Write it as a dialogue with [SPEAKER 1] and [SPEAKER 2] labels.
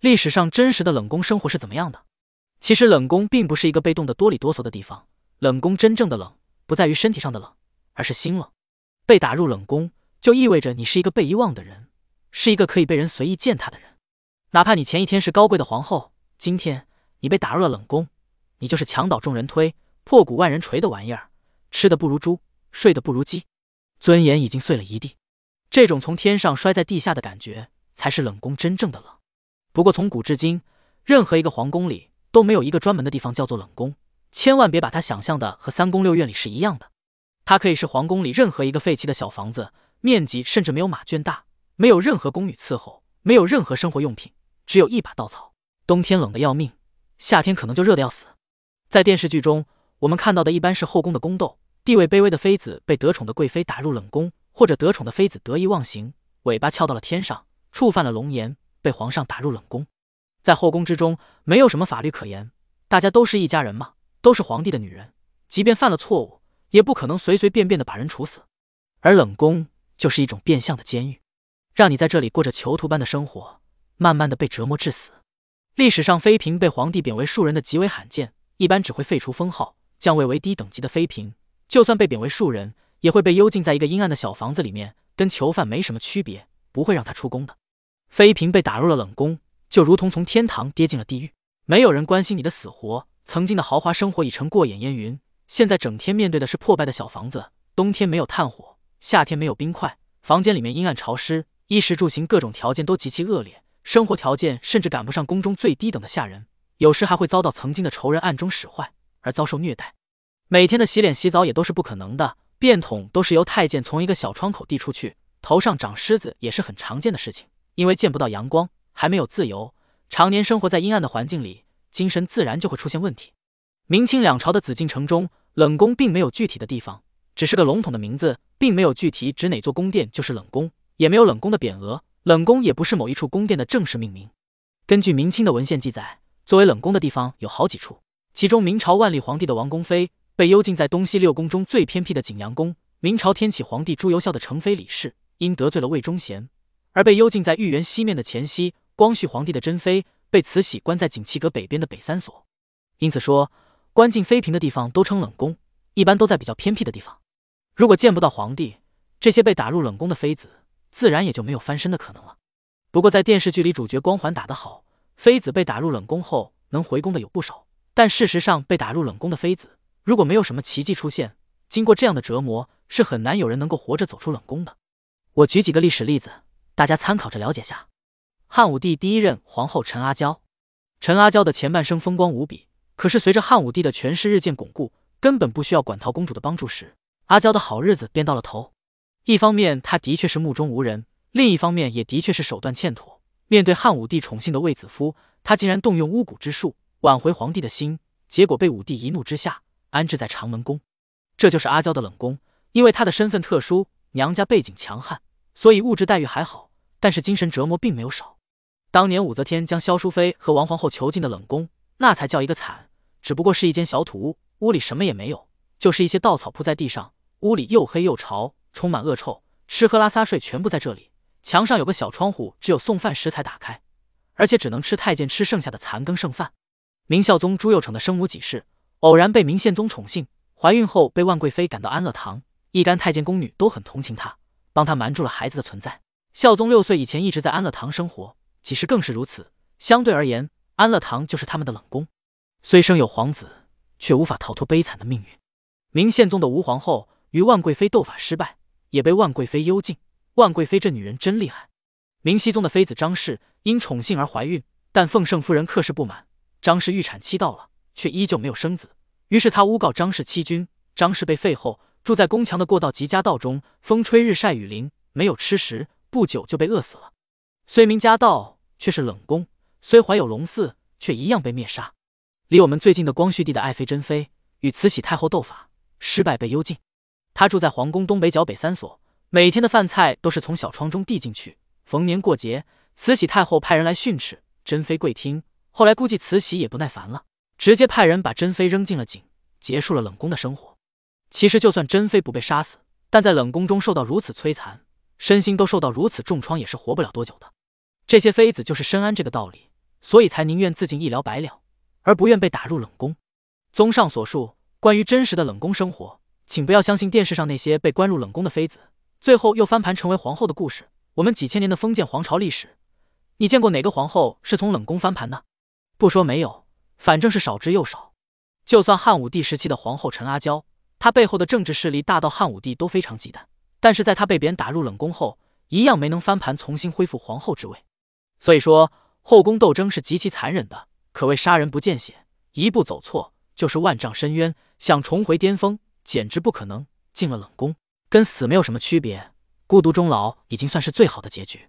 [SPEAKER 1] 历史上真实的冷宫生活是怎么样的？其实冷宫并不是一个被冻得多里哆嗦的地方，冷宫真正的冷不在于身体上的冷，而是心冷。被打入冷宫就意味着你是一个被遗忘的人，是一个可以被人随意践踏的人。哪怕你前一天是高贵的皇后，今天你被打入了冷宫，你就是墙倒众人推，破鼓万人锤的玩意儿，吃的不如猪，睡的不如鸡，尊严已经碎了一地。这种从天上摔在地下的感觉，才是冷宫真正的冷。不过从古至今，任何一个皇宫里都没有一个专门的地方叫做冷宫，千万别把它想象的和三宫六院里是一样的。它可以是皇宫里任何一个废弃的小房子，面积甚至没有马圈大，没有任何宫女伺候，没有任何生活用品，只有一把稻草。冬天冷得要命，夏天可能就热得要死。在电视剧中，我们看到的一般是后宫的宫斗，地位卑微的妃子被得宠的贵妃打入冷宫，或者得宠的妃子得意忘形，尾巴翘到了天上，触犯了龙颜。被皇上打入冷宫，在后宫之中没有什么法律可言，大家都是一家人嘛，都是皇帝的女人，即便犯了错误，也不可能随随便便的把人处死。而冷宫就是一种变相的监狱，让你在这里过着囚徒般的生活，慢慢的被折磨致死。历史上妃嫔被皇帝贬为庶人的极为罕见，一般只会废除封号，降位为低等级的妃嫔。就算被贬为庶人，也会被幽禁在一个阴暗的小房子里面，跟囚犯没什么区别，不会让她出宫的。妃嫔被打入了冷宫，就如同从天堂跌进了地狱。没有人关心你的死活，曾经的豪华生活已成过眼烟云。现在整天面对的是破败的小房子，冬天没有炭火，夏天没有冰块，房间里面阴暗潮湿，衣食住行各种条件都极其恶劣，生活条件甚至赶不上宫中最低等的下人。有时还会遭到曾经的仇人暗中使坏而遭受虐待。每天的洗脸洗澡也都是不可能的，便桶都是由太监从一个小窗口递出去，头上长虱子也是很常见的事情。因为见不到阳光，还没有自由，常年生活在阴暗的环境里，精神自然就会出现问题。明清两朝的紫禁城中，冷宫并没有具体的地方，只是个笼统的名字，并没有具体指哪座宫殿就是冷宫，也没有冷宫的匾额，冷宫也不是某一处宫殿的正式命名。根据明清的文献记载，作为冷宫的地方有好几处，其中明朝万历皇帝的王宫妃被幽禁在东西六宫中最偏僻的景阳宫；明朝天启皇帝朱由校的成妃李氏因得罪了魏忠贤。而被幽禁在豫园西面的前夕，光绪皇帝的珍妃被慈禧关在景祺阁北边的北三所。因此说，关进妃嫔的地方都称冷宫，一般都在比较偏僻的地方。如果见不到皇帝，这些被打入冷宫的妃子自然也就没有翻身的可能了。不过在电视剧里，主角光环打得好，妃子被打入冷宫后能回宫的有不少。但事实上，被打入冷宫的妃子，如果没有什么奇迹出现，经过这样的折磨，是很难有人能够活着走出冷宫的。我举几个历史例子。大家参考着了解下，汉武帝第一任皇后陈阿娇。陈阿娇的前半生风光无比，可是随着汉武帝的权势日渐巩固，根本不需要管陶公主的帮助时，阿娇的好日子便到了头。一方面，她的确是目中无人；另一方面，也的确是手段欠妥。面对汉武帝宠幸的卫子夫，她竟然动用巫蛊之术挽回皇帝的心，结果被武帝一怒之下安置在长门宫，这就是阿娇的冷宫。因为她的身份特殊，娘家背景强悍，所以物质待遇还好。但是精神折磨并没有少。当年武则天将萧淑妃和王皇后囚禁的冷宫，那才叫一个惨。只不过是一间小土屋，屋里什么也没有，就是一些稻草铺在地上。屋里又黑又潮，充满恶臭，吃喝拉撒睡全部在这里。墙上有个小窗户，只有送饭时才打开，而且只能吃太监吃剩下的残羹剩饭。明孝宗朱佑樘的生母几世，偶然被明宪宗宠幸，怀孕后被万贵妃赶到安乐堂，一干太监宫女都很同情她，帮她瞒住了孩子的存在。孝宗六岁以前一直在安乐堂生活，几时更是如此。相对而言，安乐堂就是他们的冷宫。虽生有皇子，却无法逃脱悲惨的命运。明宪宗的吴皇后与万贵妃斗法失败，也被万贵妃幽禁。万贵妃这女人真厉害。明熹宗的妃子张氏因宠幸而怀孕，但奉圣夫人克氏不满。张氏预产期到了，却依旧没有生子，于是她诬告张氏欺君。张氏被废后，住在宫墙的过道及家道中，风吹日晒雨淋，没有吃食。不久就被饿死了。虽名家道，却是冷宫；虽怀有龙嗣，却一样被灭杀。离我们最近的光绪帝的爱妃珍妃，与慈禧太后斗法失败，被幽禁。她住在皇宫东北角北三所，每天的饭菜都是从小窗中递进去。逢年过节，慈禧太后派人来训斥珍妃跪听。后来估计慈禧也不耐烦了，直接派人把珍妃扔进了井，结束了冷宫的生活。其实，就算珍妃不被杀死，但在冷宫中受到如此摧残。身心都受到如此重创，也是活不了多久的。这些妃子就是深谙这个道理，所以才宁愿自尽一了百了，而不愿被打入冷宫。综上所述，关于真实的冷宫生活，请不要相信电视上那些被关入冷宫的妃子，最后又翻盘成为皇后的故事。我们几千年的封建皇朝历史，你见过哪个皇后是从冷宫翻盘的？不说没有，反正是少之又少。就算汉武帝时期的皇后陈阿娇，她背后的政治势力大到汉武帝都非常忌惮。但是在他被贬打入冷宫后，一样没能翻盘，重新恢复皇后之位。所以说，后宫斗争是极其残忍的，可谓杀人不见血，一步走错就是万丈深渊。想重回巅峰，简直不可能。进了冷宫，跟死没有什么区别，孤独终老已经算是最好的结局。